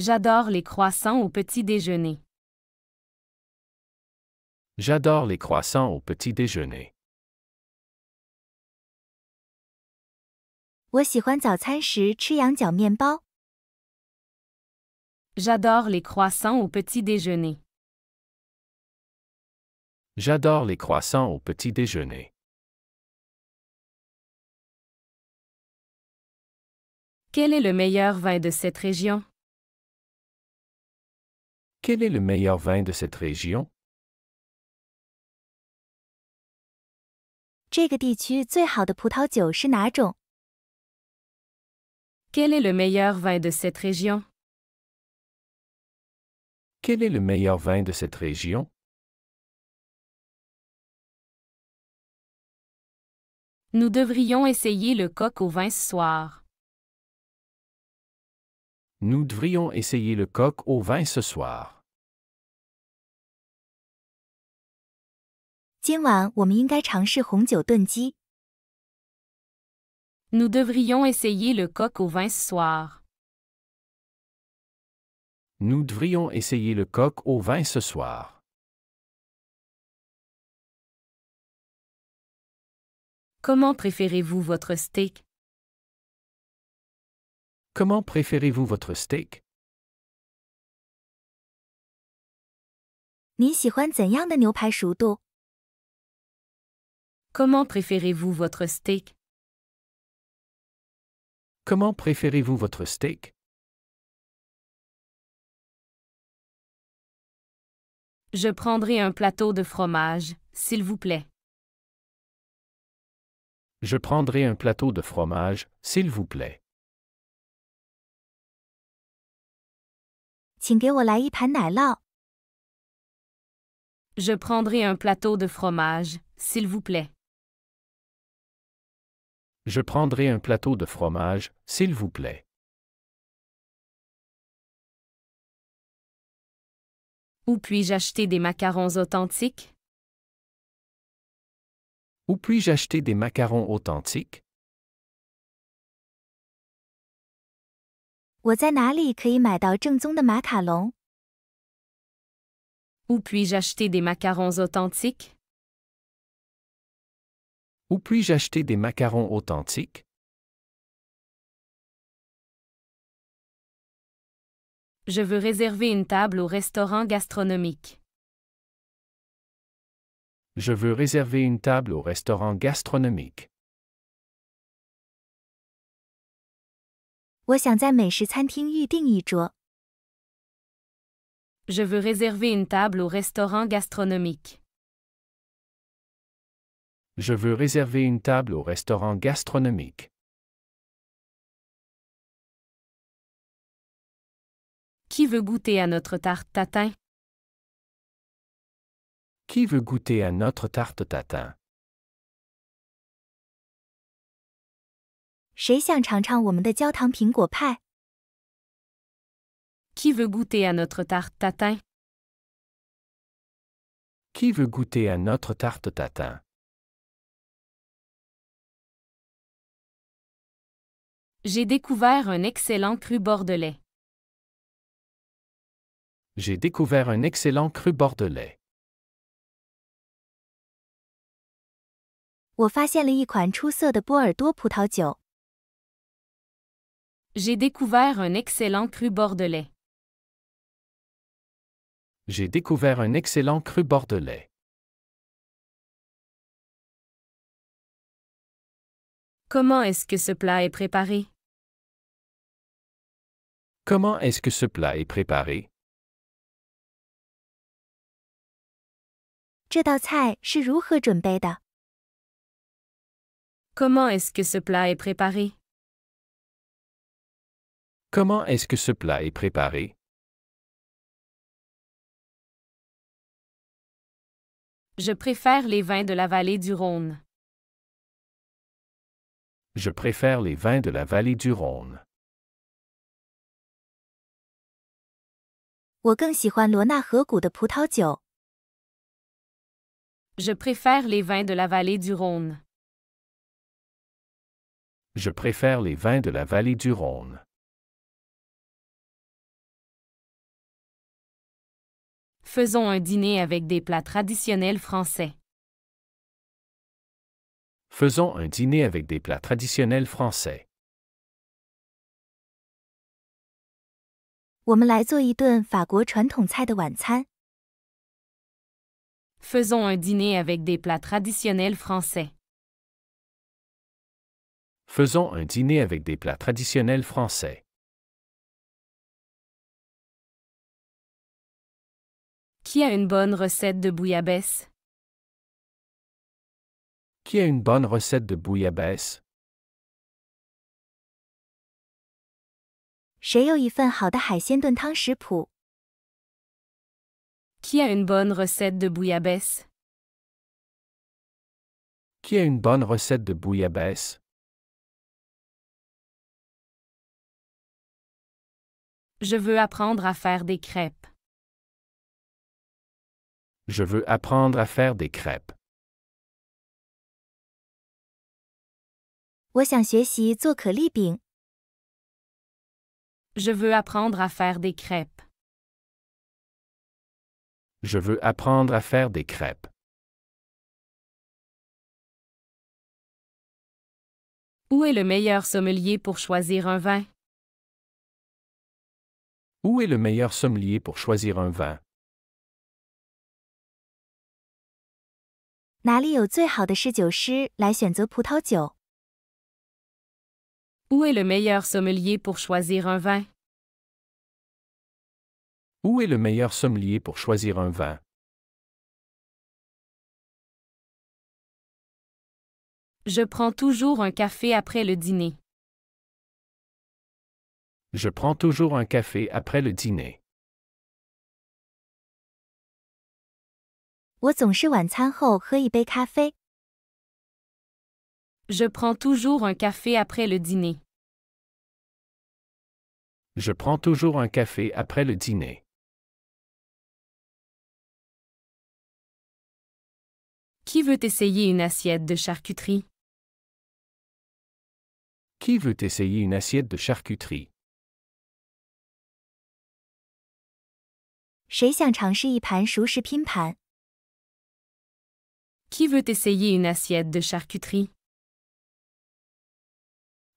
J'adore les croissants au petit déjeuner. J'adore les croissants au petit déjeuner. J'adore les croissants au petit déjeuner. J'adore les croissants au petit déjeuner. Quel est le meilleur vin de cette région? Quel est le meilleur vin de cette région? Quel est le meilleur vin de cette région? Quel est le meilleur vin de cette région? Nous devrions essayer le coq au vin ce soir. Nous devrions essayer le coq au vin ce soir. Nous devrions essayer le coq au vin ce soir. Nous devrions essayer le coq au vin ce soir. Comment préférez-vous votre steak Comment préférez-vous votre steak? Comment préférez préférez-vous votre steak? Comment préférez-vous votre steak? Je prendrai un plateau de fromage, s'il vous plaît. Je prendrai un plateau de fromage, s'il vous plaît. Je prendrai un plateau de fromage, s'il vous plaît. Je prendrai un plateau de fromage, s'il vous plaît. Où puis-je acheter des macarons authentiques? Où puis-je acheter des macarons authentiques? Où puis puis-je acheter des macarons authentiques? Où puis-je acheter des macarons authentiques? Je veux réserver une table au restaurant gastronomique. Je veux réserver une table au restaurant gastronomique. Je veux réserver une table au restaurant gastronomique. Je veux réserver une table au restaurant gastronomique. Qui veut goûter à notre tarte tatin? Qui veut goûter à notre tarte tatin? Qui veut goûter à notre tarte tatin? Qui veut goûter à notre tarte tatin? J'ai découvert un excellent cru bordelais. J'ai découvert un excellent cru bordelais. 我发现了一款出色的波尔多葡萄酒。j'ai découvert un excellent cru bordelais. J'ai découvert un excellent cru bordelais. Comment est-ce que ce plat est préparé? Comment est-ce que ce plat est préparé? Comment est est-ce que ce plat est préparé? Comment est-ce que ce plat est préparé? Je préfère les vins de la vallée du Rhône. Je préfère les vins de la vallée du Rhône. Je préfère les vins de la vallée du Rhône. Je préfère les vins de la vallée du Rhône. faisons un dîner avec des plats traditionnels français. Faisons un dîner avec des plats traditionnels français. Faisons un dîner avec des plats traditionnels français. Faisons un dîner avec des plats traditionnels français. Qui a une bonne recette de bouillabaisse Qui a une bonne recette de bouillabaisse Qui a une bonne recette de bouillabaisse Qui a une bonne recette de bouillabaisse Je veux apprendre à faire des crêpes. Je veux apprendre à faire des crêpes. Je veux apprendre à faire des crêpes. Je veux apprendre à faire des crêpes. Où est le meilleur sommelier pour choisir un vin? Où est le meilleur sommelier pour choisir un vin? Où est le meilleur sommelier pour choisir un vin? Où est le meilleur sommelier pour choisir un vin? Je prends toujours un café après le dîner. Je prends toujours un café après le dîner. Je prends toujours un café après le dîner. Je prends toujours un café après le dîner. Qui veut essayer une assiette de charcuterie? Qui veut essayer une assiette de charcuterie? Qui veut essayer une assiette de charcuterie?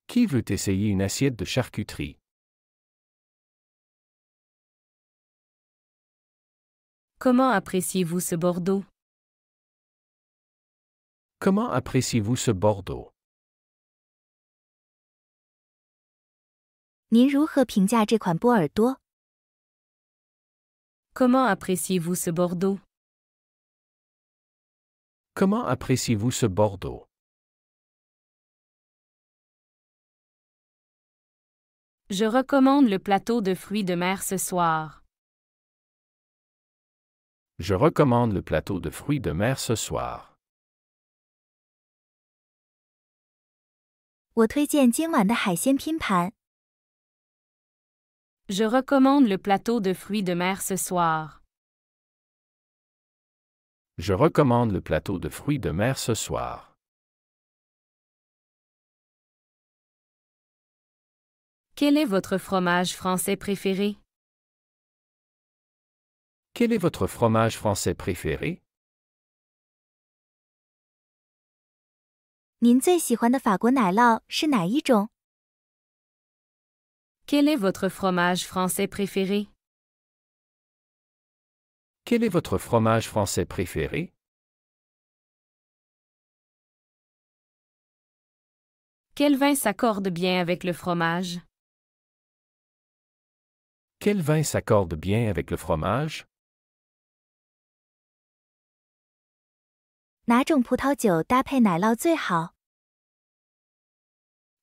Qui veut essayer une assiette de charcuterie? Comment appréciez-vous ce Bordeaux? Comment appréciez-vous ce Bordeaux? Comment appréciez appréciez-vous ce Bordeaux? Comment appréciez-vous ce Bordeaux? Je recommande le plateau de fruits de mer ce soir. Je recommande le plateau de fruits de mer ce soir. Je recommande le plateau de fruits de mer ce soir. Je recommande le plateau de fruits de mer ce soir. Quel est votre fromage français préféré? Quel est votre fromage français préféré? Quel est votre fromage français préféré? Quel est votre fromage français préféré Quel vin s'accorde bien avec le fromage Quel vin s'accorde bien avec le fromage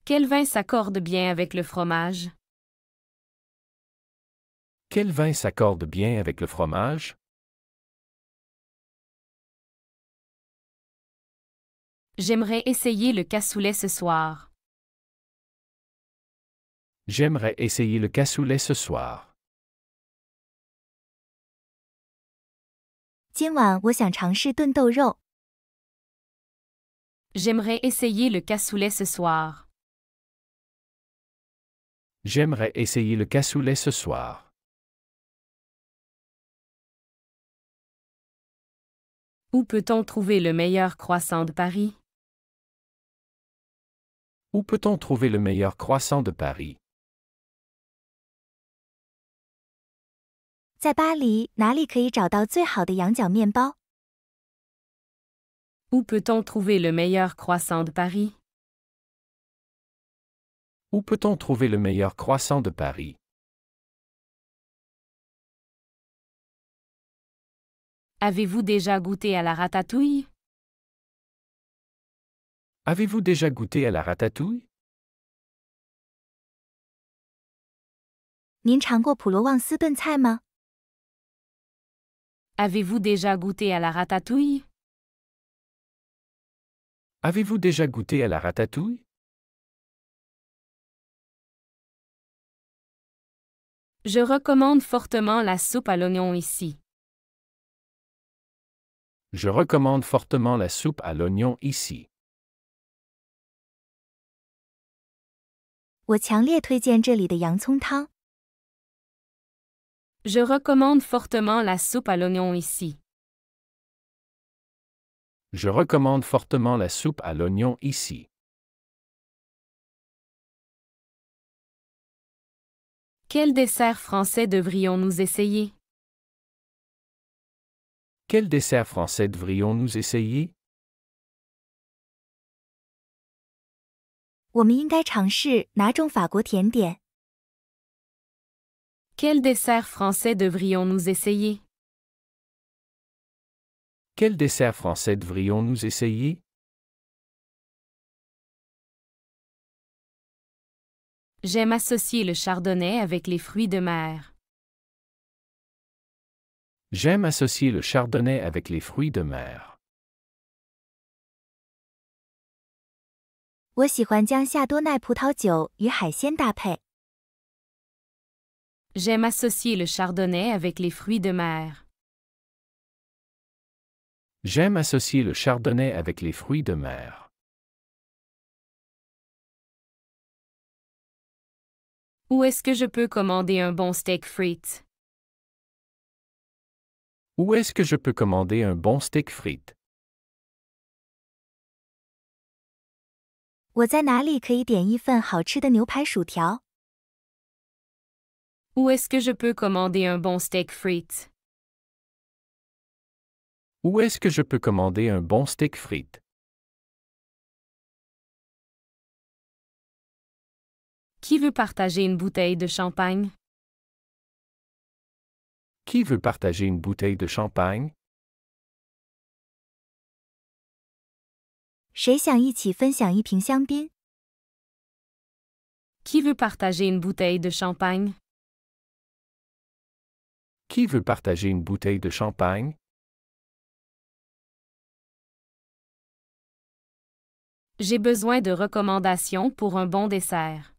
Quel vin s'accorde bien avec le fromage Quel vin s'accorde bien avec le fromage J'aimerais essayer le cassoulet ce soir. J'aimerais essayer le cassoulet ce soir. J'aimerais essayer le cassoulet ce soir. J'aimerais essayer le cassoulet ce soir. Où peut-on trouver le meilleur croissant de Paris où peut-on trouver le meilleur croissant de Paris? où peut peut-on trouver le meilleur croissant de Paris? Où peut-on trouver le meilleur croissant de Paris? Avez-vous déjà goûté à la ratatouille? Avez-vous déjà goûté à la ratatouille? Avez-vous déjà goûté à la ratatouille? Avez-vous déjà goûté à la ratatouille? Je recommande fortement la soupe à l'oignon ici. Je recommande fortement la soupe à l'oignon ici. Je recommande fortement la soupe à l'oignon ici. Je recommande fortement la soupe à l'oignon ici. Quel dessert français devrions-nous essayer? Quel dessert français devrions-nous essayer? Quel dessert français devrions-nous essayer? Quel dessert français devrions-nous essayer? J'aime associer le chardonnay avec les fruits de mer. J'aime associer le chardonnay avec les fruits de mer. J'aime associer le chardonnay avec les fruits de mer. J'aime associer le chardonnay avec les fruits de mer. Où est-ce que je peux commander un bon steak frites? Où est-ce que je peux commander un bon steak frites? Où est est-ce que je peux commander un bon steak frites? Où est-ce que je peux commander un bon steak frites? Qui veut partager une bouteille de champagne? Qui veut partager une bouteille de champagne? Qui veut partager une bouteille de champagne? Qui veut partager une bouteille de champagne? J'ai besoin de recommandations pour un bon dessert.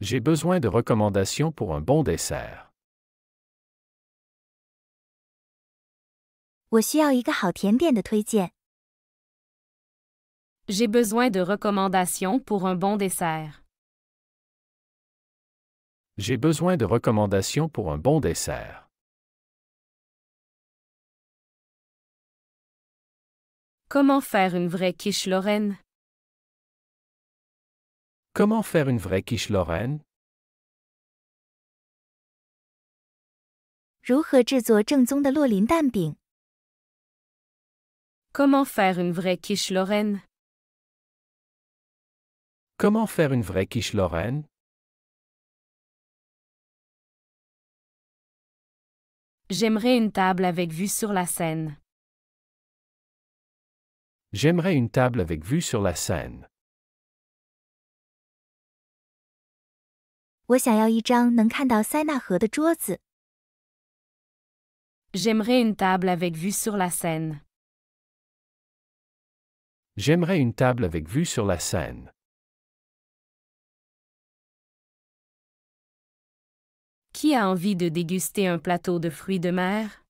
J'ai besoin de recommandations pour un bon dessert. J'ai besoin de recommandations pour un bon dessert. J'ai besoin de recommandations pour un bon dessert. Comment faire une vraie quiche lorraine? Comment faire une vraie quiche lorraine? Comment faire une vraie quiche lorraine? Comment faire une vraie quiche lorraine J'aimerais une table avec vue sur la scène. J'aimerais une table avec vue sur la scène J'aimerais une table avec vue sur la Seine. J'aimerais une table avec vue sur la scène. Qui a envie de déguster un plateau de fruits de mer?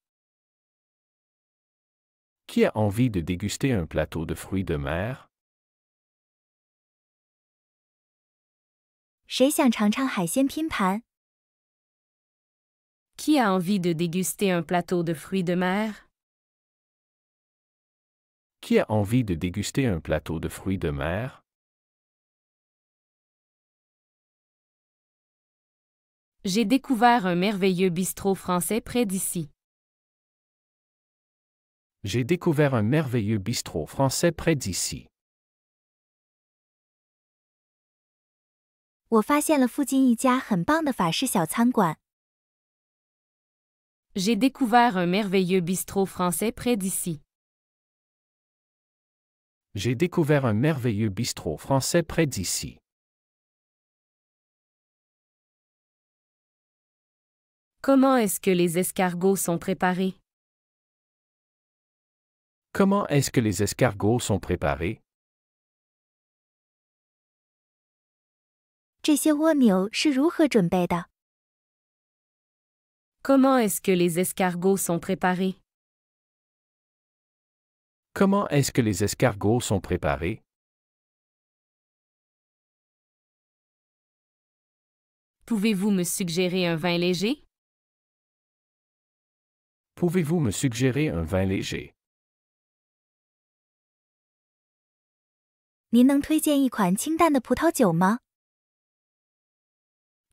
Qui a envie de déguster un plateau de fruits de mer? Qui a envie de déguster un plateau de fruits de mer? Qui a envie de déguster un plateau de fruits de mer? j'ai découvert un merveilleux bistrot français près d'ici. J'ai découvert un merveilleux bistrot français près d'ici. J'ai découvert un merveilleux bistrot français près d'ici. J'ai découvert un merveilleux bistrot français près d'ici. Comment est-ce que les escargots sont préparés? Comment est-ce que les escargots sont préparés? Comment est-ce que les escargots sont préparés? Comment est-ce que les escargots sont préparés? Pouvez-vous me suggérer un vin léger? Pouvez-vous me suggérer un vin léger?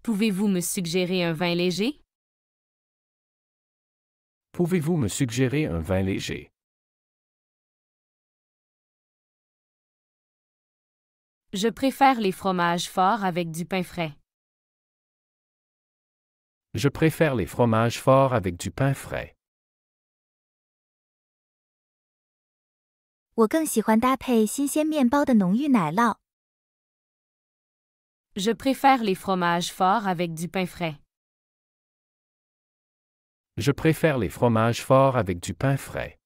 pouvez vous me suggérer un vin léger? Pouvez-vous me suggérer un vin léger? Je préfère les fromages forts avec du pain frais. Je préfère les fromages forts avec du pain frais. Je préfère les fromages forts avec du pain frais. Je préfère les fromages forts avec du pain frais.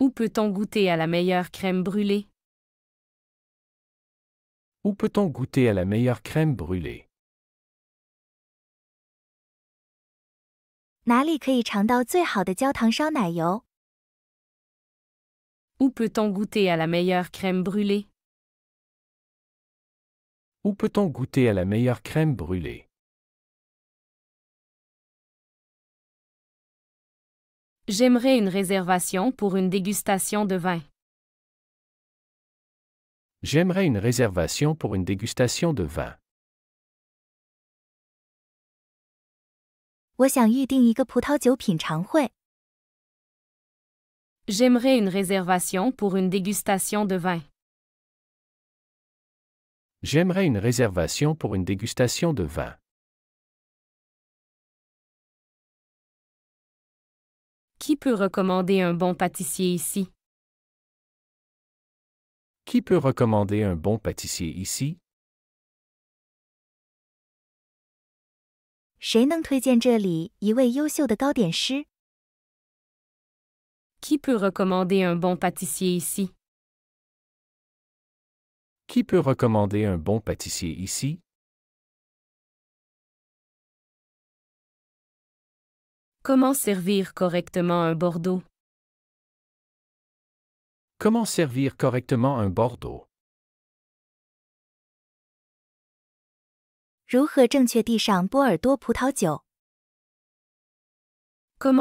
Où peut-on goûter à la meilleure crème brûlée? Où peut-on goûter à la meilleure crème brûlée? Où peut peut-on goûter à la meilleure crème brûlée? Où peut-on goûter à la meilleure crème brûlée? J'aimerais une réservation pour une dégustation de vin. J'aimerais une réservation pour une dégustation de vin. J'aimerais une réservation pour une dégustation de vin. J'aimerais une réservation pour une dégustation de vin. Qui peut recommander un bon pâtissier ici? Qui peut recommander un bon pâtissier ici? Qui peut recommander un bon pâtissier ici? Qui peut recommander un bon pâtissier ici? Comment servir correctement un Bordeaux? Comment servir correctement un Bordeaux? Comment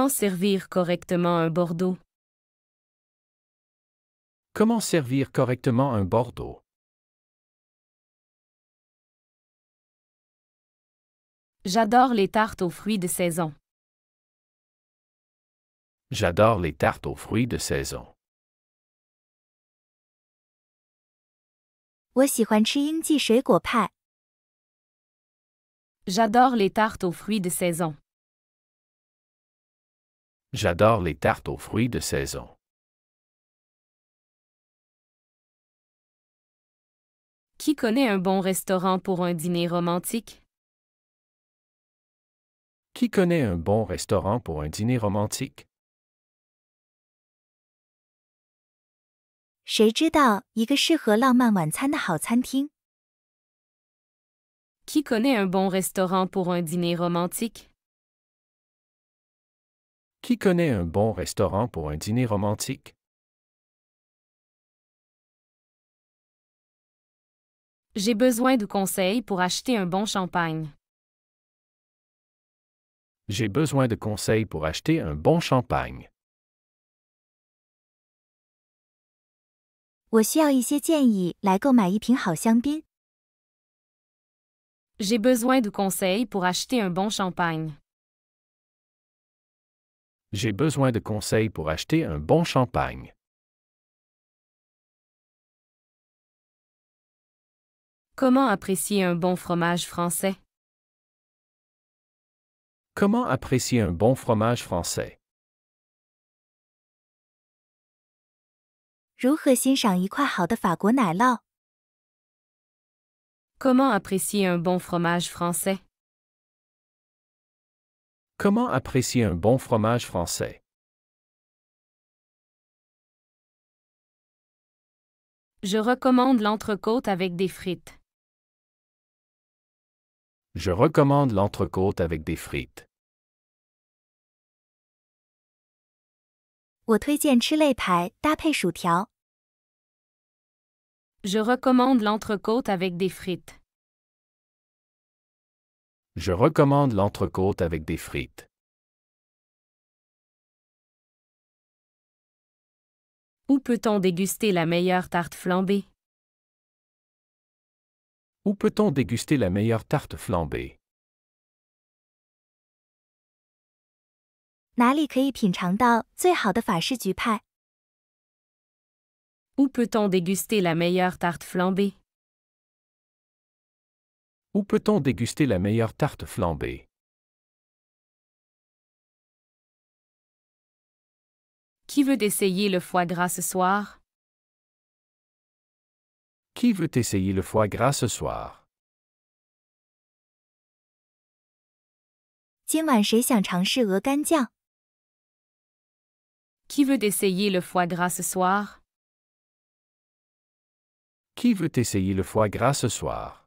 servir correctement un Bordeaux? Comment servir correctement un Bordeaux? J'adore les tartes aux fruits de saison. J'adore les tartes aux fruits de saison. 我喜欢吃应季水果派。J'adore les tartes aux fruits de saison. J'adore les tartes aux fruits de saison. Qui connaît un bon restaurant pour un dîner romantique? Qui connaît un bon restaurant pour un dîner romantique? Qui connaît un bon restaurant pour un dîner romantique? Qui connaît un bon restaurant pour un dîner romantique? J'ai besoin de conseils pour acheter un bon champagne. J'ai besoin de conseils pour acheter un bon champagne. J'ai besoin de conseils pour acheter un bon champagne. J'ai besoin de conseils pour acheter un bon champagne. Comment apprécier un bon fromage français? Comment apprécier un bon fromage français? Comment apprécier un bon fromage français? Comment apprécier un bon fromage français? Je recommande l'entrecôte avec des frites. Je recommande l'entrecôte avec des frites. Je recommande l'entrecôte avec des frites. Je recommande l'entrecôte avec des frites. Où peut-on déguster la meilleure tarte flambée? Où peut-on déguster la meilleure tarte flambée? Où peut-on déguster la meilleure tarte flambée? Où peut-on déguster la meilleure tarte flambée? Qui veut essayer le foie gras ce soir? Qui veut essayer le foie gras ce soir? Qui veut essayer le foie gras ce soir? Qui veut essayer le foie gras ce soir?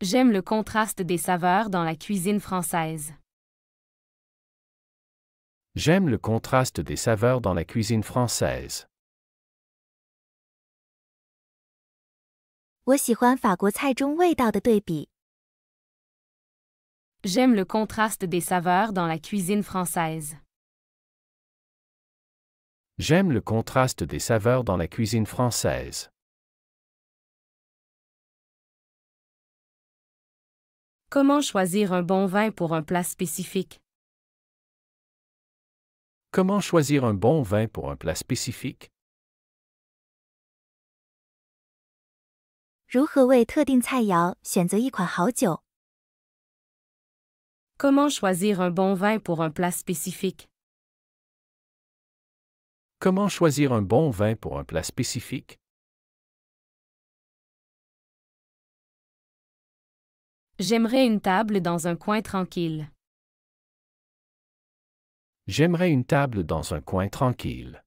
J'aime le contraste des saveurs dans la cuisine française. J'aime le contraste des saveurs dans la cuisine française. J'aime le contraste des saveurs dans la cuisine française. J'aime le contraste des saveurs dans la cuisine française. Comment choisir un bon vin pour un plat spécifique? Comment choisir un bon vin pour un plat spécifique? Comment choisir un bon vin pour un plat spécifique? Comment choisir un bon vin pour un plat spécifique? J'aimerais une table dans un coin tranquille. J'aimerais une table dans un coin tranquille.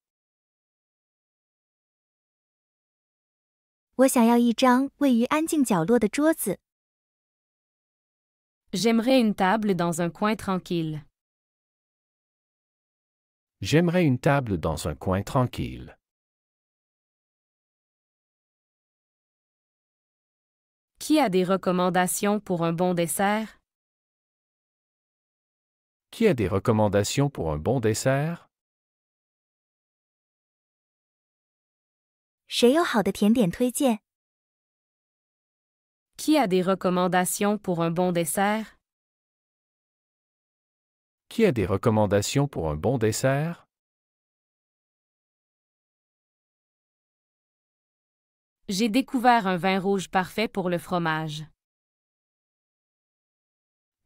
J'aimerais une table dans un coin tranquille. J'aimerais une table dans un coin tranquille. Qui a des recommandations pour un bon dessert? Qui a des recommandations pour un bon dessert? Qui a des recommandations pour un bon dessert? Qui a des recommandations pour un bon dessert? J'ai découvert un vin rouge parfait pour le fromage.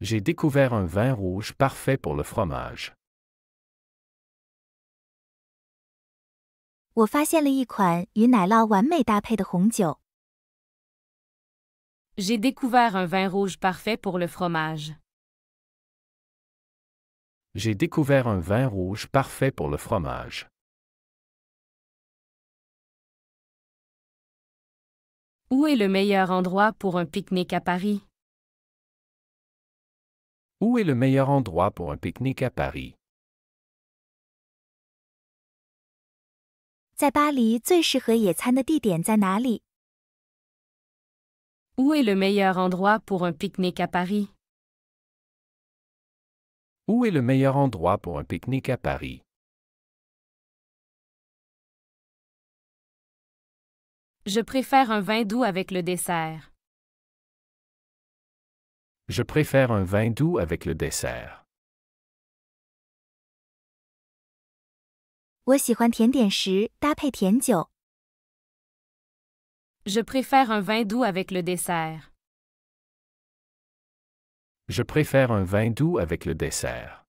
J'ai découvert un vin rouge parfait pour le fromage. J'ai découvert un vin rouge parfait pour le fromage j'ai découvert un vin rouge parfait pour le fromage. Où est le meilleur endroit pour un pique-nique à Paris? Où est le meilleur endroit pour un pique-nique à Paris? Où est le meilleur endroit pour un pique-nique à Paris? Où est le meilleur endroit pour un pique-nique à Paris? Je préfère un vin doux avec le dessert. Je préfère un vin doux avec le dessert. Je préfère un vin doux avec le dessert. Je préfère un vin doux avec le dessert.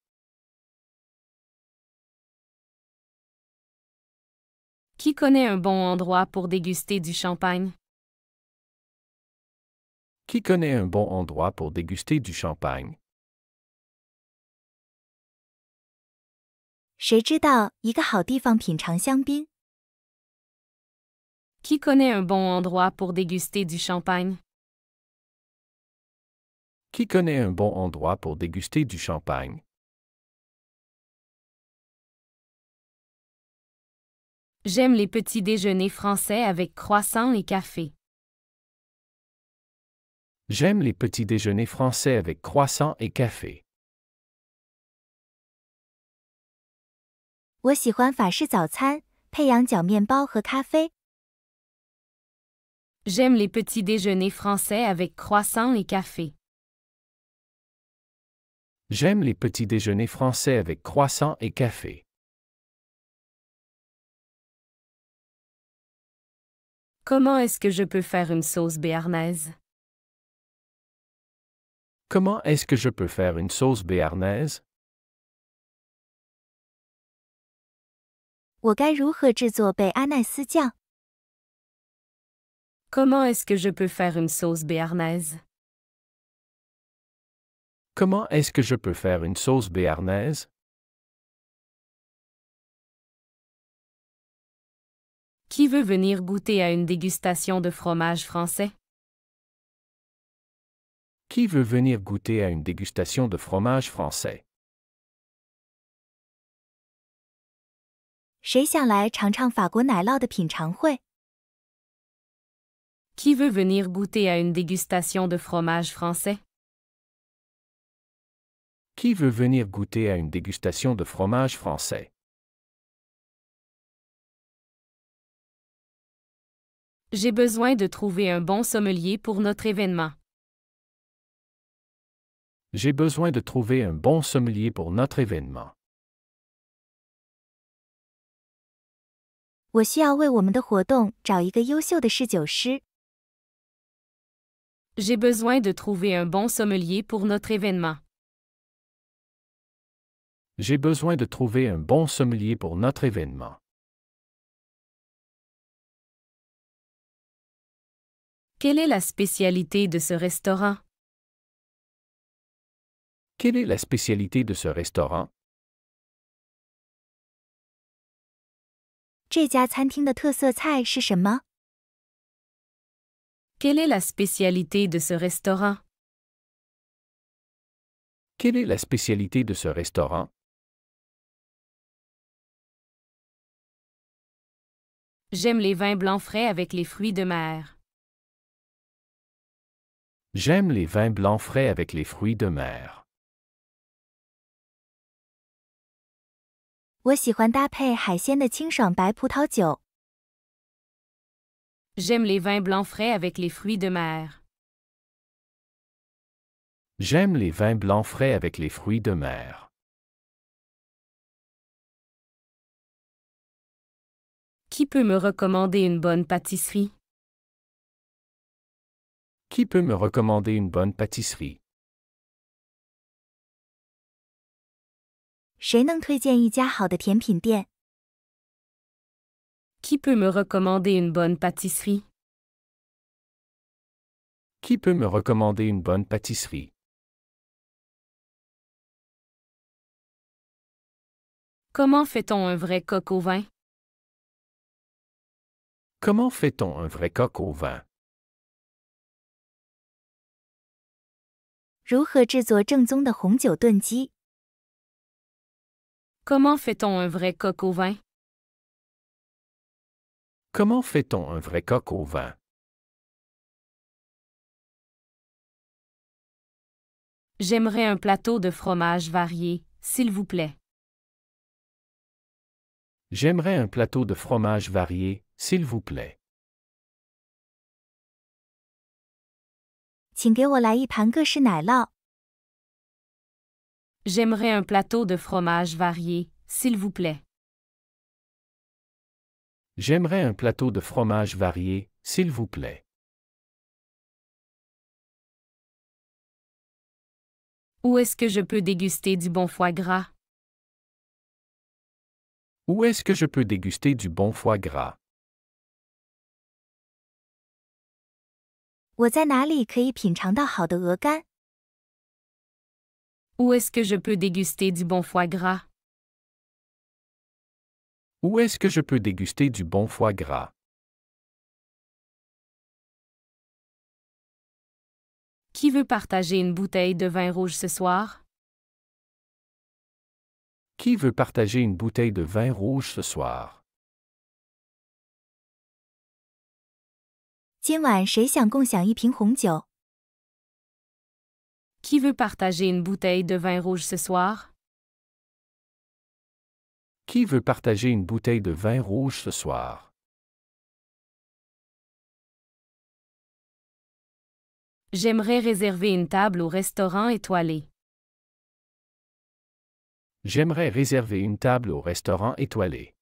Qui connaît un bon endroit pour déguster du champagne? Qui connaît un bon endroit pour déguster du champagne? Qui connaît un bon endroit pour déguster du champagne? Qui connaît un bon endroit pour déguster du champagne? J'aime les petits déjeuners français avec croissant et café. J'aime les petits déjeuners français avec croissant et café. J'aime les petits déjeuners français avec croissant et café. J'aime les petits déjeuners français avec croissant et café. Comment est-ce que je peux faire une sauce béarnaise? Comment est-ce que je peux faire une sauce béarnaise? Comment est-ce que je peux faire une sauce béarnaise? Comment est-ce que je peux faire une sauce béarnaise? Qui veut venir goûter à une dégustation de fromage français? Qui veut venir goûter à une dégustation de fromage français? Qui veut venir goûter à une dégustation de fromage français qui veut venir goûter à une dégustation de fromage français J'ai besoin de trouver un bon sommelier pour notre événement. J'ai besoin de trouver un bon sommelier pour notre événement. J'ai besoin de trouver un bon sommelier pour notre événement. J'ai besoin de trouver un bon sommelier pour notre événement. Quelle est la spécialité de ce restaurant? Quelle est la spécialité de ce restaurant? Quelle est la spécialité de ce restaurant? Quelle est la spécialité de ce restaurant? J'aime les vins blancs frais avec les fruits de mer. J'aime les vins blancs frais avec les fruits de mer. J'aime les vins blancs frais avec les fruits de mer. J'aime les vins blancs frais avec les fruits de mer. Qui peut me recommander une bonne pâtisserie? Qui peut me recommander une bonne pâtisserie? Qui peut me recommander une bonne pâtisserie? Qui peut me recommander une bonne pâtisserie? Comment fait-on un vrai coq au vin? Comment fait-on un vrai coq au vin Comment fait fait-on un vrai coq au vin Comment fait-on un vrai coq au vin J'aimerais un plateau de fromage varié, s'il vous plaît. J'aimerais un plateau de fromage varié, s'il vous plaît. J'aimerais un plateau de fromage varié, s'il vous plaît. J'aimerais un plateau de fromage varié, s'il vous plaît. Où est-ce que je peux déguster du bon foie gras? Où est-ce que je peux déguster du bon foie gras? Où est est-ce que je peux déguster du bon foie gras? Où est-ce que je peux déguster du bon foie gras? Qui veut partager une bouteille de vin rouge ce soir? Qui veut partager une bouteille de vin rouge ce soir? Qui veut partager une bouteille de vin rouge ce soir? Qui veut partager une bouteille de vin rouge ce soir? J'aimerais réserver une table au restaurant étoilé. J'aimerais réserver une table au restaurant étoilé.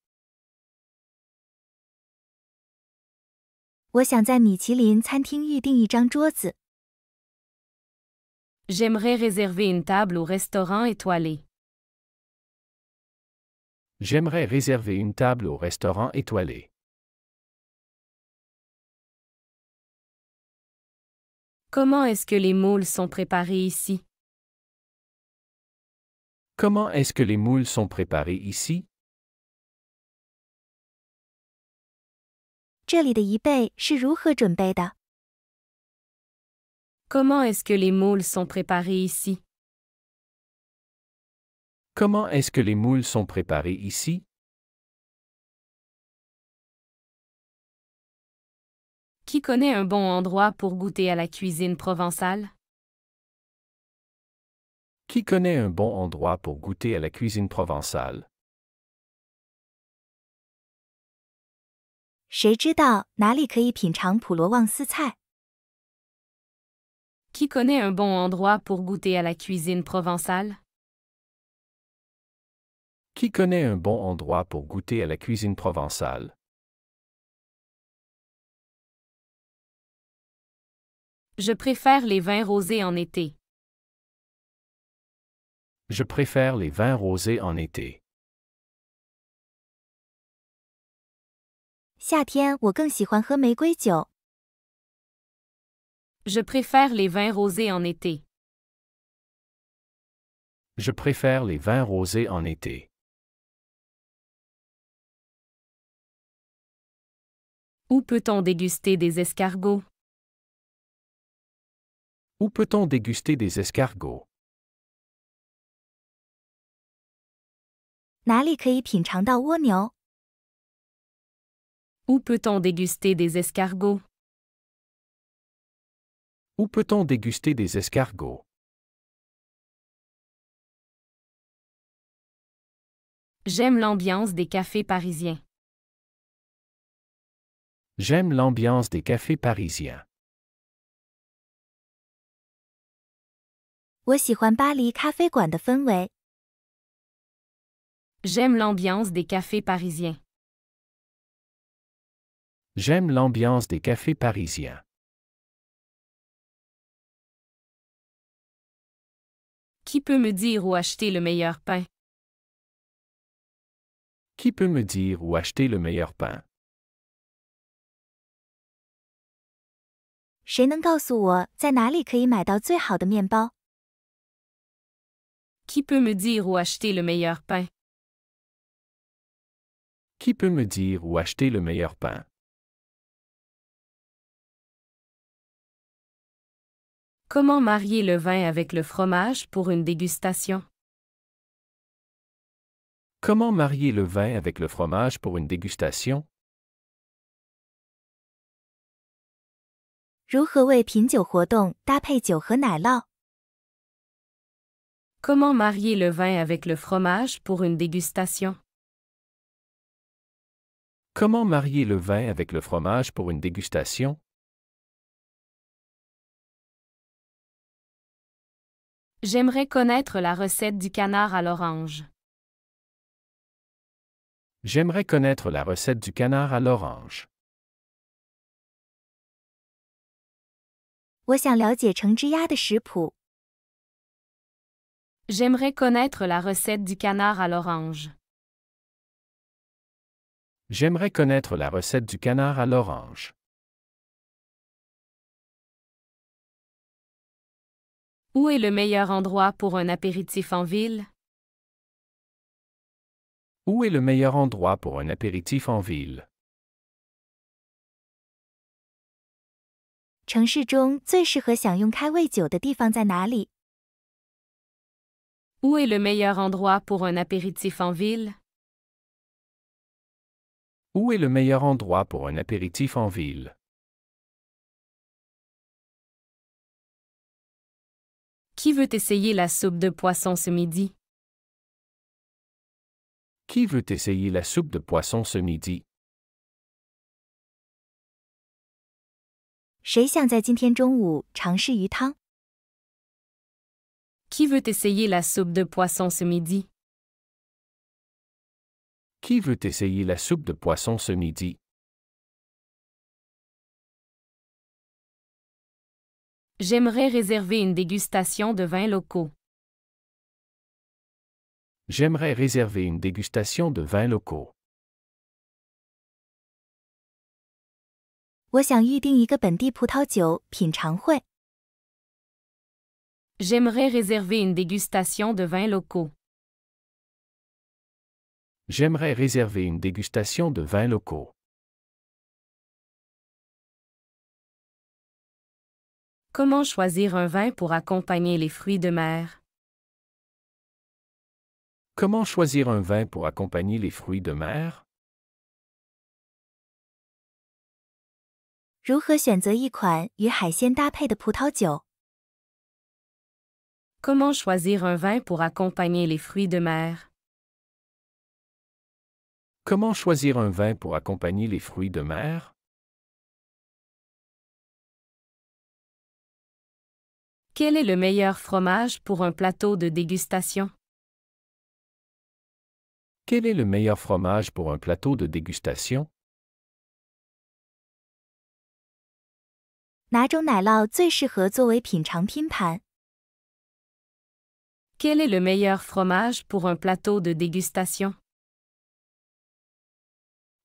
J'aimerais réserver une table au restaurant étoilé. J'aimerais réserver une table au restaurant étoilé. Comment est-ce que les moules sont préparés ici? Comment est-ce que les moules sont préparés ici? Comment est est-ce que les moules sont préparés ici? Comment est-ce que les moules sont préparés ici? Qui connaît un bon endroit pour goûter à la cuisine provençale? Qui connaît un bon endroit pour goûter à la cuisine provençale? Qui connaît un bon endroit pour goûter à la cuisine provençale? Qui connaît un bon endroit pour goûter à la cuisine provençale? Je préfère les vins rosés en été. Je préfère les vins rosés en été. Je préfère les vins rosés en été. Je préfère les vins rosés en été. Où peut-on déguster des escargots? Où peut-on déguster des escargots? 哪里可以品尝到蜗牛？où peut-on déguster des escargots Où peut-on déguster des escargots J'aime l'ambiance des cafés parisiens. J'aime l'ambiance des cafés parisiens. J'aime l'ambiance des cafés parisiens. J'aime l'ambiance des cafés parisiens. Qui peut me dire où acheter le meilleur pain? Qui peut me dire où acheter le meilleur pain? Qui peut me dire où acheter le meilleur pain? Qui peut me dire où acheter le meilleur pain? Comment marier le vin avec le fromage pour une dégustation? Comment marier le vin avec le fromage pour une dégustation? Comment marier le vin avec le fromage pour une dégustation? Comment marier le vin avec le fromage pour une dégustation? J'aimerais connaître la recette du canard à l'orange. J'aimerais connaître la recette du canard à l'orange. J'aimerais connaître la recette du canard à l'orange. J'aimerais connaître la recette du canard à l'orange. Où est le meilleur endroit pour un apéritif en ville? Où est le meilleur endroit pour un apéritif en ville? Où est le meilleur endroit pour un apéritif en ville? Où est le meilleur endroit pour un apéritif en ville? Qui veut essayer la soupe de poisson ce midi? Qui veut essayer la soupe de poisson ce midi? Qui veut essayer la soupe de poisson ce midi? Qui veut essayer la soupe de poisson ce midi? J'aimerais réserver une dégustation de vins locaux. J'aimerais réserver une dégustation de vins locaux. J'aimerais réserver une dégustation de vins locaux. J'aimerais réserver une dégustation de vins locaux. Comment choisir un vin pour accompagner les fruits de mer? Comment choisir un vin pour accompagner les fruits de mer? Comment choisir un vin pour accompagner les fruits de mer? Comment choisir un vin pour accompagner les fruits de mer? Quel est le meilleur fromage pour un plateau de dégustation? Quel est le meilleur fromage pour un plateau de dégustation? Quel est le meilleur fromage pour un plateau de dégustation?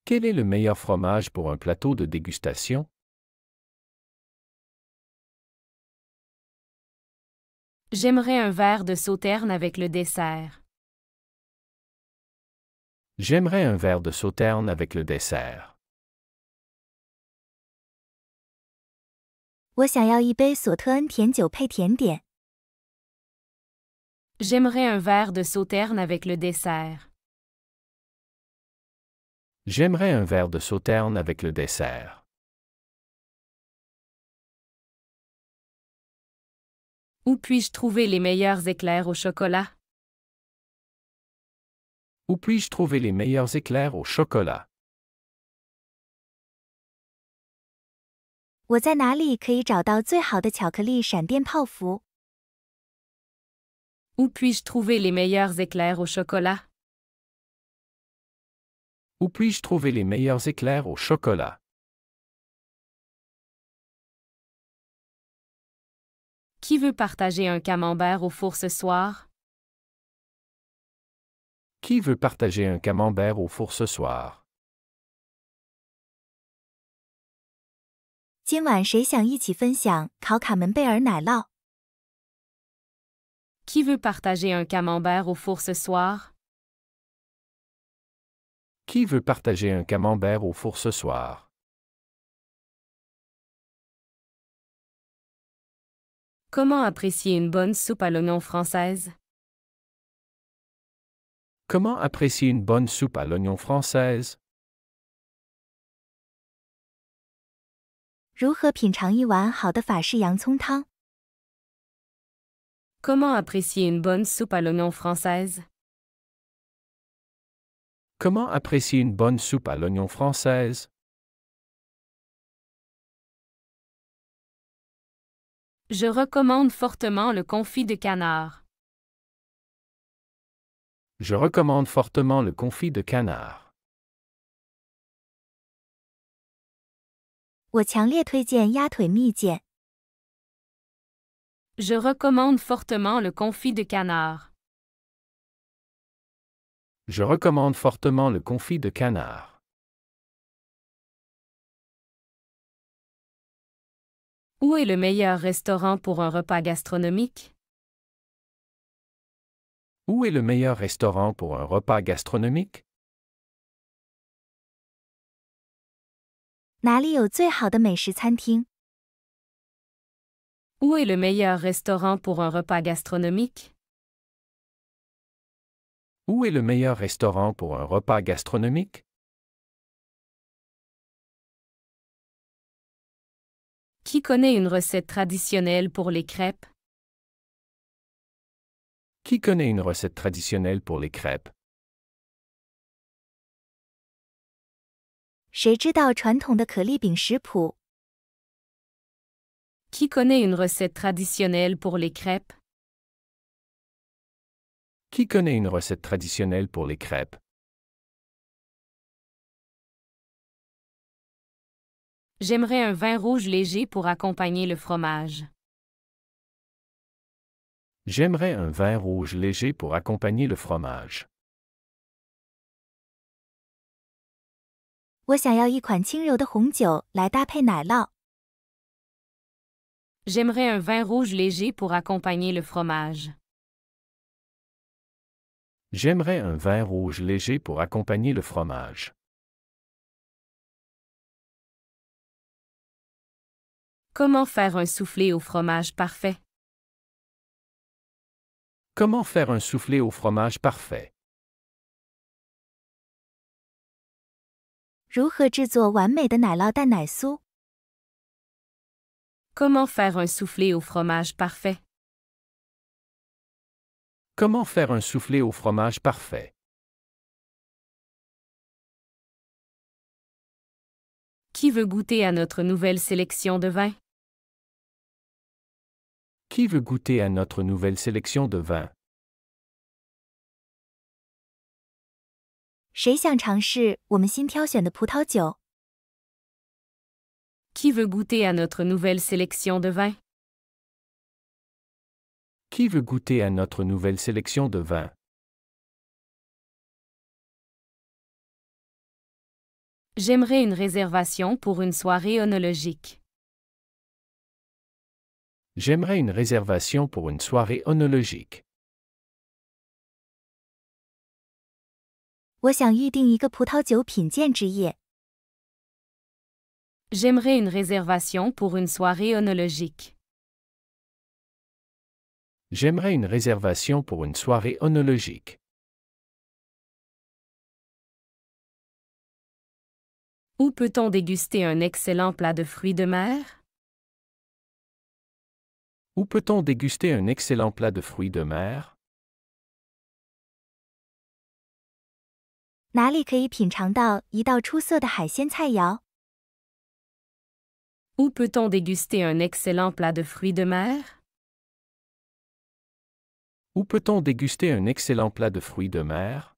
Quel est le meilleur fromage pour un plateau de dégustation? J'aimerais un verre de sauterne avec le dessert. J'aimerais un verre de sauterne avec le dessert. J'aimerais un verre de sauterne avec le dessert. J'aimerais un verre de sauterne avec le dessert. Où puis-je trouver les meilleurs éclairs au chocolat? Où puis-je trouver les meilleurs éclairs au chocolat? Où puis-je trouver les meilleurs éclairs au chocolat? Où puis-je trouver les meilleurs éclairs au chocolat? Qui veut partager un camembert au four ce soir? Qui veut partager un camembert au four ce soir? Qui veut partager un camembert au four ce soir? Qui veut partager un camembert au four ce soir? Comment apprécier une bonne soupe à l'oignon française? Comment apprécier une bonne soupe à l'oignon française? apprécier une bonne soupe à l'oignon française? Comment apprécier une bonne soupe à l'oignon française? Je recommande fortement le confit de canard. Je recommande fortement le confit de canard. Je recommande fortement le confit de canard. Je recommande fortement le confit de canard. Où est le meilleur restaurant pour un repas gastronomique? Où est le meilleur restaurant pour un repas gastronomique? Où est le meilleur restaurant pour un repas gastronomique? Où est le meilleur restaurant pour un repas gastronomique? Qui connaît une recette traditionnelle pour les crêpes? Qui connaît une recette traditionnelle pour les crêpes? Qui connaît une recette traditionnelle pour les crêpes? Qui connaît une recette traditionnelle pour les crêpes? J'aimerais un vin rouge léger pour accompagner le fromage. J'aimerais un vin rouge léger pour accompagner le fromage. J'aimerais un vin rouge léger pour accompagner le fromage. J'aimerais un vin rouge léger pour accompagner le fromage. Comment faire un soufflé au fromage parfait? Comment faire un soufflé au fromage parfait? Comment faire un soufflé au fromage parfait? Comment faire un soufflé au fromage parfait? Qui veut goûter à notre nouvelle sélection de vin Qui veut goûter à notre nouvelle sélection de vins Qui veut goûter à notre nouvelle sélection de vin Qui veut goûter à notre nouvelle sélection de vins J'aimerais une réservation pour une soirée onologique. J'aimerais une réservation pour une soirée onologique. J'aimerais une réservation pour une soirée onologique. J'aimerais une réservation pour une soirée onologique. Où peut-on déguster un excellent plat de fruits de mer? Où peut-on déguster un excellent plat de fruits de mer? Où peut peut-on déguster un excellent plat de fruits de mer? Où peut-on déguster un excellent plat de fruits de mer?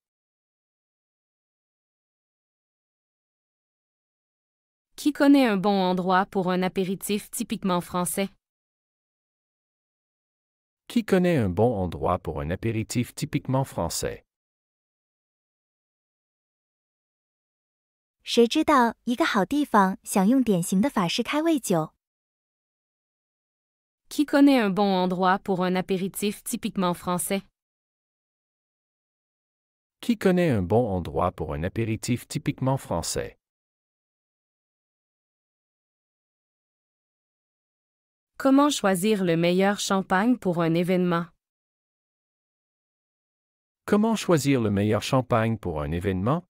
Qui connaît un bon endroit pour un apéritif typiquement français? Qui connaît un bon endroit pour un apéritif typiquement français? Qui connaît un bon endroit pour un apéritif typiquement français? Qui connaît un bon endroit pour un apéritif typiquement français? Comment choisir le meilleur champagne pour un événement? Comment choisir le meilleur champagne pour un événement?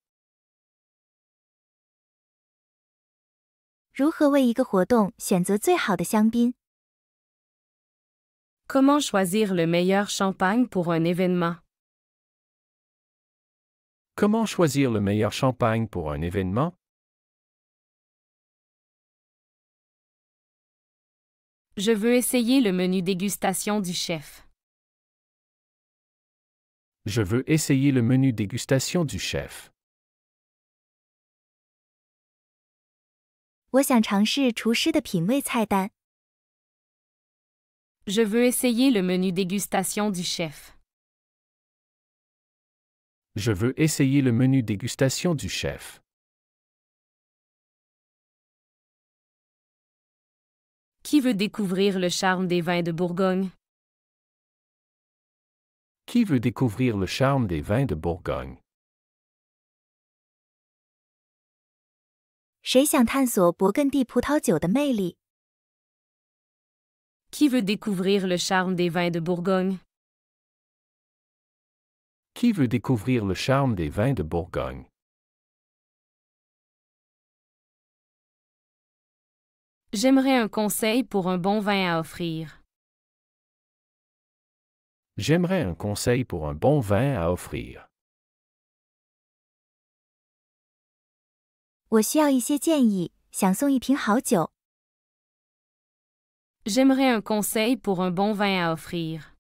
Comment choisir le meilleur champagne pour un événement? Comment choisir le meilleur champagne pour un événement? Je veux essayer le menu dégustation du chef. Je veux essayer le menu dégustation du chef. Je veux essayer le menu dégustation du chef. Je veux essayer le menu dégustation du chef. Qui veut découvrir le charme des vins de Bourgogne? Qui veut découvrir le charme des vins de Bourgogne? Qui veut découvrir le charme des vins de Bourgogne? Qui veut découvrir le charme des vins de Bourgogne? J'aimerais un conseil pour un bon vin à offrir. J'aimerais un conseil pour un bon vin à offrir. J'aimerais un conseil pour un bon vin à offrir.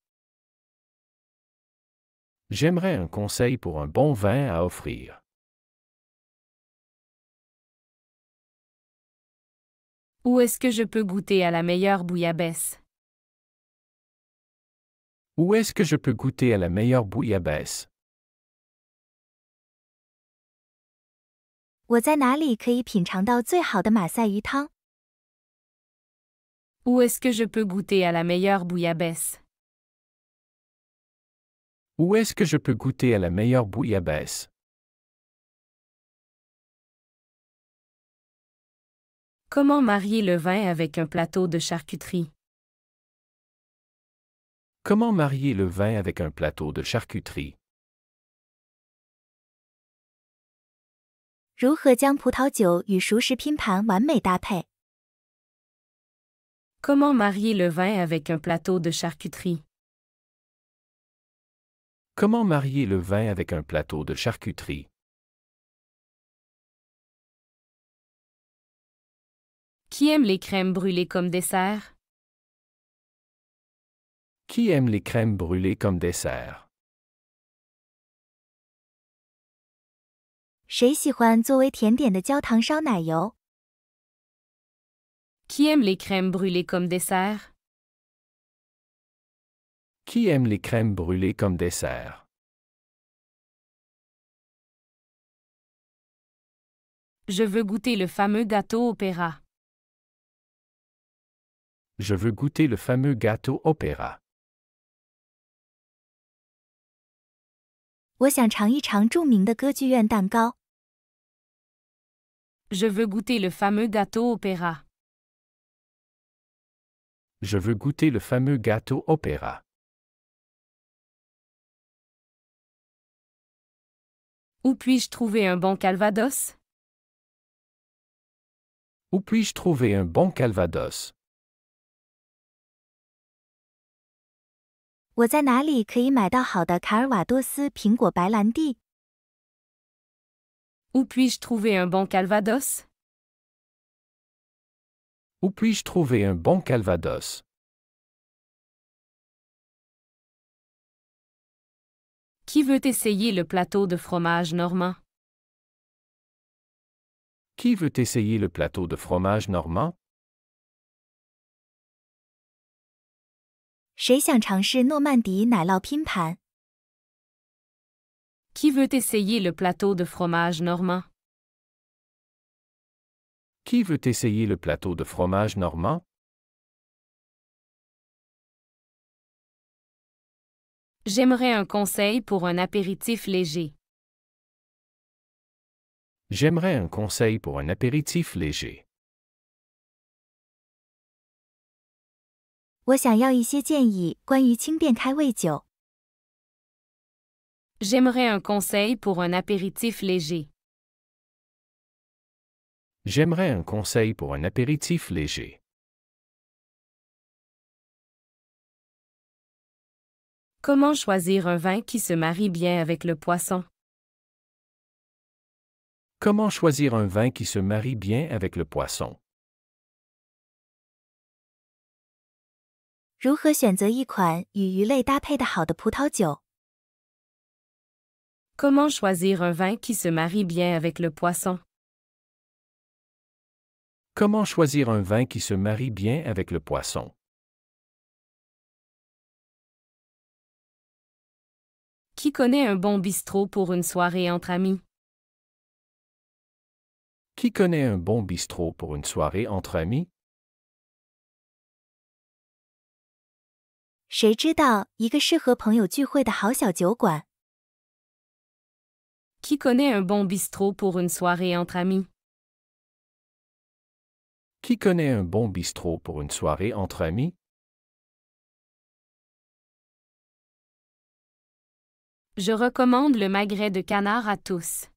J'aimerais un conseil pour un bon vin à offrir. Où est-ce que je peux goûter à la meilleure bouillabaisse? Où est-ce que je peux goûter à la meilleure bouillabaisse? est est-ce que je peux goûter à la meilleure Où est-ce que je peux goûter à la meilleure bouillabaisse? Comment marier le vin avec un plateau de charcuterie Comment marier le vin avec un plateau de charcuterie Comment marier le vin avec un plateau de charcuterie Comment marier le vin avec un plateau de charcuterie Qui aime les crèmes brûlées comme dessert? Qui aime les crèmes brûlées comme dessert? Qui aime les crèmes brûlées comme dessert? Qui aime les crèmes brûlées comme dessert? Je veux goûter le fameux gâteau opéra. Je veux goûter le fameux gâteau opéra. Je veux goûter le fameux gâteau opéra. Je veux goûter le fameux gâteau opéra. Où puis-je trouver un bon calvados? Où puis-je trouver un bon calvados? Où puis puis-je trouver un bon Calvados? Où puis-je trouver un bon Calvados? Qui veut essayer le plateau de fromage normand? Qui veut essayer le plateau de fromage normand? Qui veut essayer le plateau de fromage normand? Qui veut essayer le plateau de fromage normand? J'aimerais un conseil pour un apéritif léger. J'aimerais un conseil pour un apéritif léger. J'aimerais un conseil pour un apéritif léger. J'aimerais un conseil pour un apéritif léger. Comment choisir un vin qui se marie bien avec le poisson? Comment choisir un vin qui se marie bien avec le poisson? 如何选择一款与鱼类搭配的好的葡萄酒？Comment choisir un vin qui se marie bien avec le poisson? Comment choisir un vin qui se marie bien avec le poisson? Qui connaît un bon bistrot pour une soirée entre amis? Qui connaît un bon bistrot pour une soirée entre amis? Qui connaît un bon bistrot pour une soirée entre amis? Qui connaît un bon bistrot pour une soirée entre amis? Je recommande le magret de canard à tous.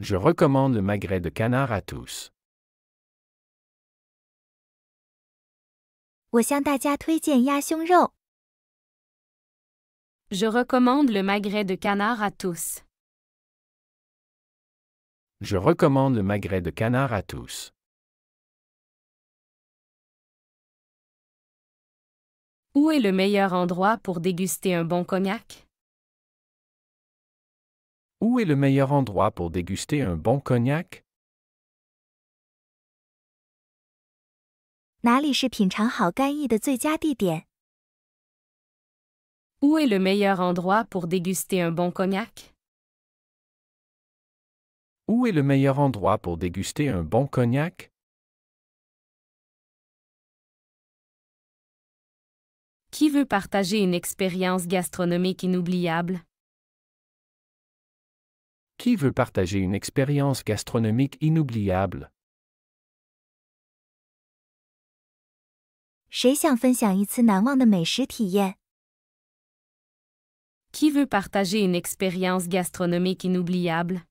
Je recommande le magret de canard à tous. Je recommande le magret de canard à tous. Je recommande le magret de canard à tous. Où est le meilleur endroit pour déguster un bon cognac? Où est le meilleur endroit pour déguster un bon cognac? 哪里是品尝好干邑的最佳地点？Où est le meilleur endroit pour déguster un bon cognac? Où est le meilleur endroit pour déguster un bon cognac? Qui veut partager une expérience gastronomique inoubliable? Qui veut partager une expérience gastronomique inoubliable? Qui veut partager une expérience gastronomique inoubliable?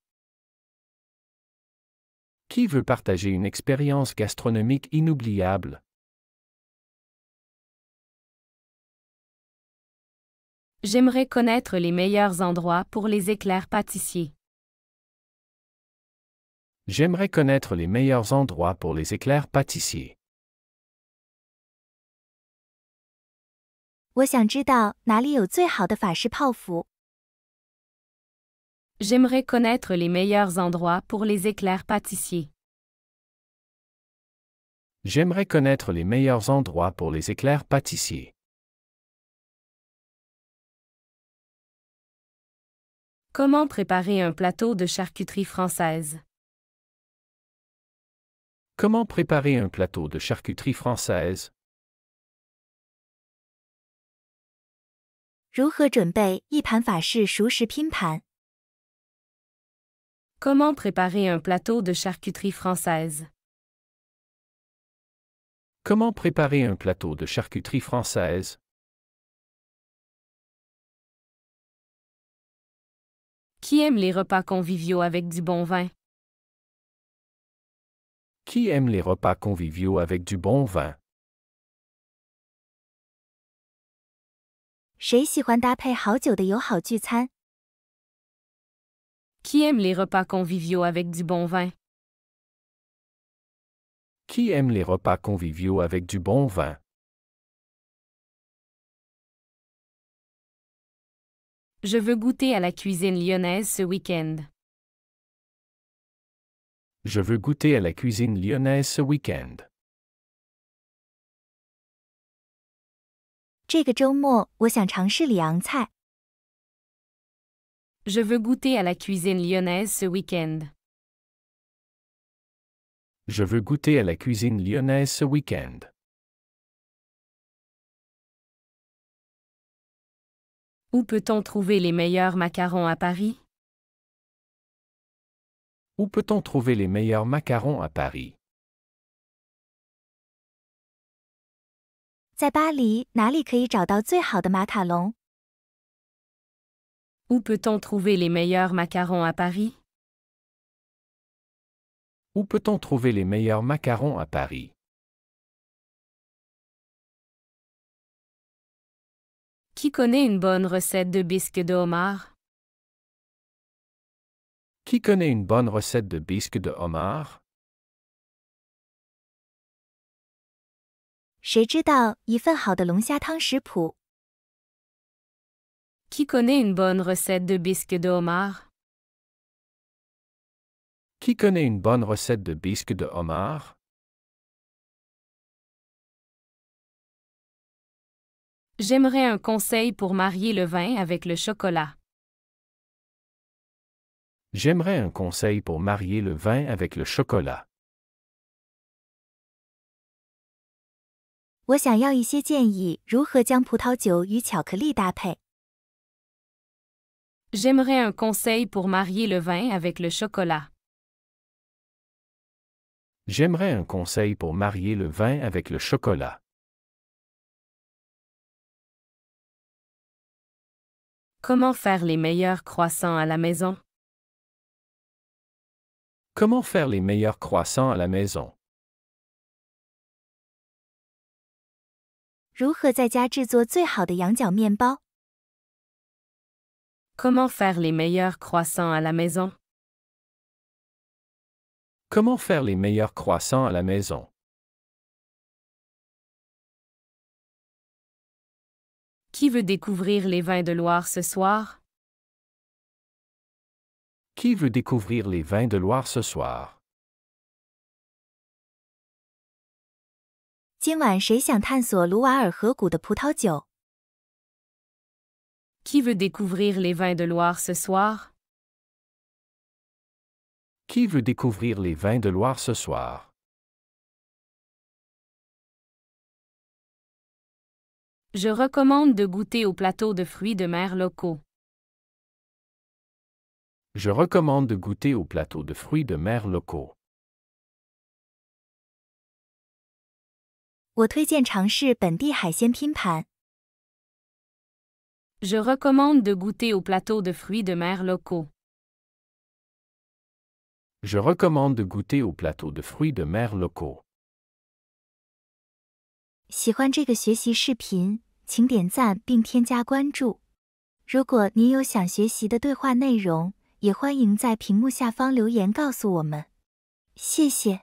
Qui veut partager une expérience gastronomique inoubliable? J'aimerais connaître les meilleurs endroits pour les éclairs pâtissiers. J'aimerais connaître les meilleurs endroits pour les éclairs pâtissiers. J'aimerais connaître les meilleurs endroits pour les éclairs pâtissiers. J'aimerais connaître les meilleurs endroits pour les éclairs pâtissiers. Comment préparer un plateau de charcuterie française? Comment préparer un plateau de charcuterie française? Comment préparer un plateau de charcuterie française? Comment préparer un plateau de charcuterie française? Qui aime les repas conviviaux avec du bon vin? Qui aime les repas conviviaux avec du bon vin? Qui aime les repas conviviaux avec du bon vin? Qui aime les repas conviviaux avec du bon vin? Je veux goûter à la cuisine lyonnaise ce week-end. Je veux goûter à la cuisine lyonnaise ce week-end. je veux goûter à la cuisine lyonnaise ce week-end. Je veux goûter à la cuisine lyonnaise ce week-end. Où peut-on trouver les meilleurs macarons à Paris? Où peut-on trouver les meilleurs macarons à Paris? Où peut peut-on trouver les meilleurs macarons à Paris? Où peut-on trouver les meilleurs macarons à Paris? Qui connaît une bonne recette de bisque de homard? Qui connaît une bonne recette de bisque de homard? Qui connaît une bonne recette de bisque de homard? Qui connaît une bonne recette de bisque de homard? J'aimerais un conseil pour marier le vin avec le chocolat. J'aimerais un conseil pour marier le vin avec le chocolat. J'aimerais un conseil pour marier le vin avec le chocolat. J'aimerais un conseil pour marier le vin avec le chocolat. Comment faire les meilleurs croissants à la maison? Comment faire les meilleurs croissants à la maison? Comment faire les meilleurs croissants à la maison? Comment faire les meilleurs croissants à la maison? Qui veut découvrir les vins de Loire ce soir? Qui veut découvrir les vins de Loire ce soir? Qui veut découvrir les vins de Loire ce soir? Qui veut découvrir les vins de Loire ce soir? Je recommande de goûter aux plateaux de fruits de mer locaux. Je recommande de goûter aux plateaux de fruits de mer locaux. 我推荐尝试本地海鲜拼盘。Je recommande de goûter au plateau de fruits de mer locaux. Je recommande de goûter au plateau de fruits de mer locaux. 喜欢这个学习视频，请点赞并添加关注。如果您有想学习的对话内容，也欢迎在屏幕下方留言告诉我们。谢谢。